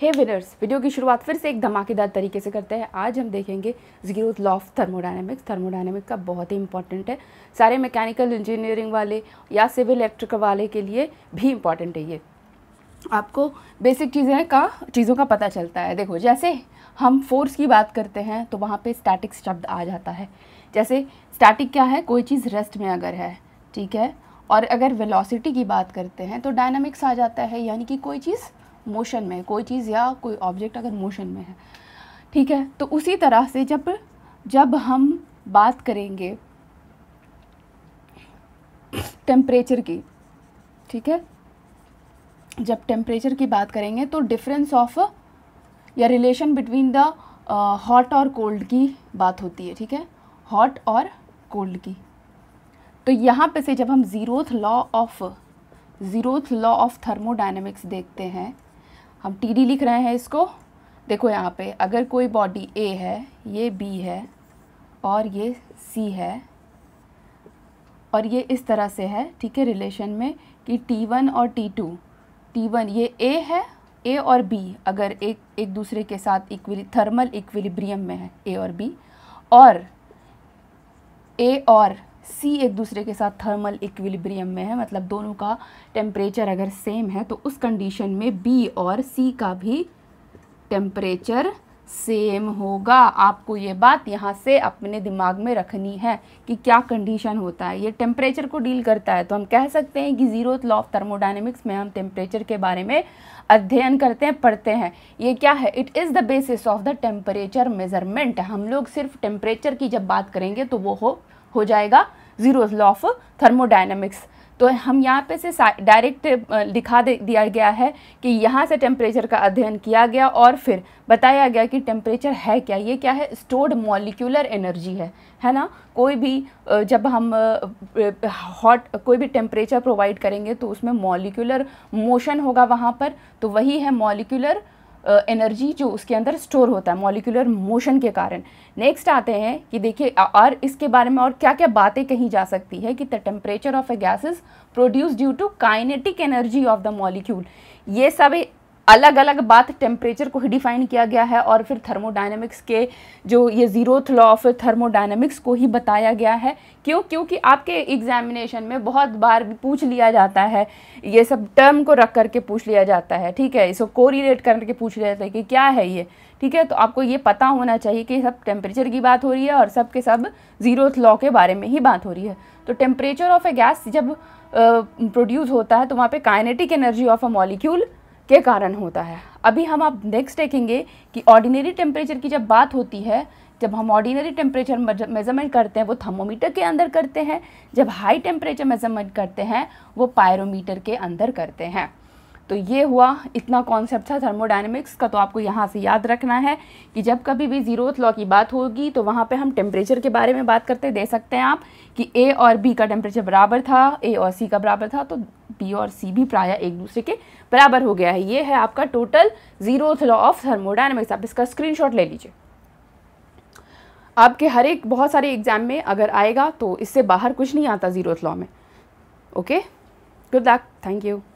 हे winners video की शुरुआत फिर से एक धमाकेदार तरीके से करते हैं आज हम देखेंगे zeroth law of thermodynamics thermodynamic का बहुत ही इंपॉर्टेंट है सारे मैकेनिकल इंजीनियरिंग वाले या सिविल इलेक्ट्रिकल वाले के लिए भी इम्पॉर्टेंट है ये आपको बेसिक चीज़ें का चीज़ों का पता चलता है देखो जैसे हम फोर्स की बात करते हैं तो वहाँ पर स्टैटिक शब्द आ जाता है जैसे स्टैटिक क्या है कोई चीज़ रेस्ट में अगर है ठीक है और अगर वेलोसिटी की बात करते हैं तो डायनामिक्स आ जाता है यानी कि कोई चीज़ मोशन में कोई चीज़ या कोई ऑब्जेक्ट अगर मोशन में है ठीक है तो उसी तरह से जब जब हम बात करेंगे टेम्परेचर की ठीक है जब टेम्परेचर की बात करेंगे तो डिफरेंस ऑफ या रिलेशन बिटवीन द हॉट और कोल्ड की बात होती है ठीक है हॉट और कोल्ड की तो यहाँ पे से जब हम zeroth law of zeroth law of thermodynamics देखते हैं हम टी डी लिख रहे हैं इसको देखो यहाँ पे अगर कोई बॉडी ए है ये बी है और ये सी है और ये इस तरह से है ठीक है रिलेशन में कि टी वन और टी टू टी वन ये ए है ए और बी अगर एक एक दूसरे के साथ इक्विली थर्मल इक्विलिब्रियम में है ए और बी और ए और सी एक दूसरे के साथ थर्मल इक्विलिब्रियम में है मतलब दोनों का टेम्परेचर अगर सेम है तो उस कंडीशन में बी और सी का भी टेम्परेचर सेम होगा आपको ये बात यहाँ से अपने दिमाग में रखनी है कि क्या कंडीशन होता है ये टेम्परेचर को डील करता है तो हम कह सकते हैं कि जीरो लॉ ऑफ थर्मोडाइनमिक्स में हम टेम्परेचर के बारे में अध्ययन करते हैं पढ़ते हैं ये क्या है it is the basis of the temperature measurement हम लोग सिर्फ टेम्परेचर की जब बात करेंगे तो वो हो हो जाएगा जीरो लॉ ऑफ थर्मोडाइनमिक्स तो हम यहाँ पे से डायरेक्ट दिखा दे दिया गया है कि यहाँ से टेम्परेचर का अध्ययन किया गया और फिर बताया गया कि टेम्परेचर है क्या ये क्या है स्टोर्ड मॉलिक्यूलर एनर्जी है है ना कोई भी जब हम हॉट कोई भी टेम्परेचर प्रोवाइड करेंगे तो उसमें मॉलिक्यूलर मोशन होगा वहाँ पर तो वही है मॉलिक्यूलर एनर्जी जो उसके अंदर स्टोर होता है मॉलिकुलर मोशन के कारण नेक्स्ट आते हैं कि देखिए और इसके बारे में और क्या क्या बातें कही जा सकती है कि the temperature of a gases produce due to kinetic energy of the molecule ये सब अलग अलग बात टेम्परेचर को ही डिफाइन किया गया है और फिर थर्मोडाइनमिक्स के जो ये ज़ीरोथ लॉ ऑफ थर्मोडाइनमिक्स को ही बताया गया है क्यों क्योंकि आपके एग्जामिनेशन में बहुत बार पूछ लिया जाता है ये सब टर्म को रख करके पूछ लिया जाता है ठीक है इसको कोरिलेट करके पूछ लिया जाता है कि क्या है ये ठीक है तो आपको ये पता होना चाहिए कि सब टेम्परेचर की बात हो रही है और सब के सब ज़ीरोथ लॉ के बारे में ही बात हो रही है तो टेम्परेचर ऑफ ए गैस जब प्रोड्यूस होता है तो वहाँ पे kinetic energy of a molecule के कारण होता है अभी हम आप नेक्स्ट देखेंगे कि ऑर्डिनरी टेम्परेचर की जब बात होती है जब हम ऑर्डिनरी टेम्परेचर मेजरमेंट करते हैं वो थर्मोमीटर के अंदर करते हैं जब हाई टेम्परेचर मेजरमेंट करते हैं वो पायरोमीटर के अंदर करते हैं तो ये हुआ इतना कॉन्सेप्ट था थर्मोडाइनमिक्स का तो आपको यहाँ से याद रखना है कि जब कभी भी जीरोथ लॉ की बात होगी तो वहाँ पे हम टेम्परेचर के बारे में बात करते दे सकते हैं आप कि ए और बी का टेम्परेचर बराबर था ए और सी का बराबर था तो बी और सी भी प्रायः एक दूसरे के बराबर हो गया है ये है आपका total zeroth law of thermodynamics आप इसका स्क्रीन ले लीजिए आपके हर एक बहुत सारे एग्जाम में अगर आएगा तो इससे बाहर कुछ नहीं आता जीरोथ लॉ में okay good luck thank you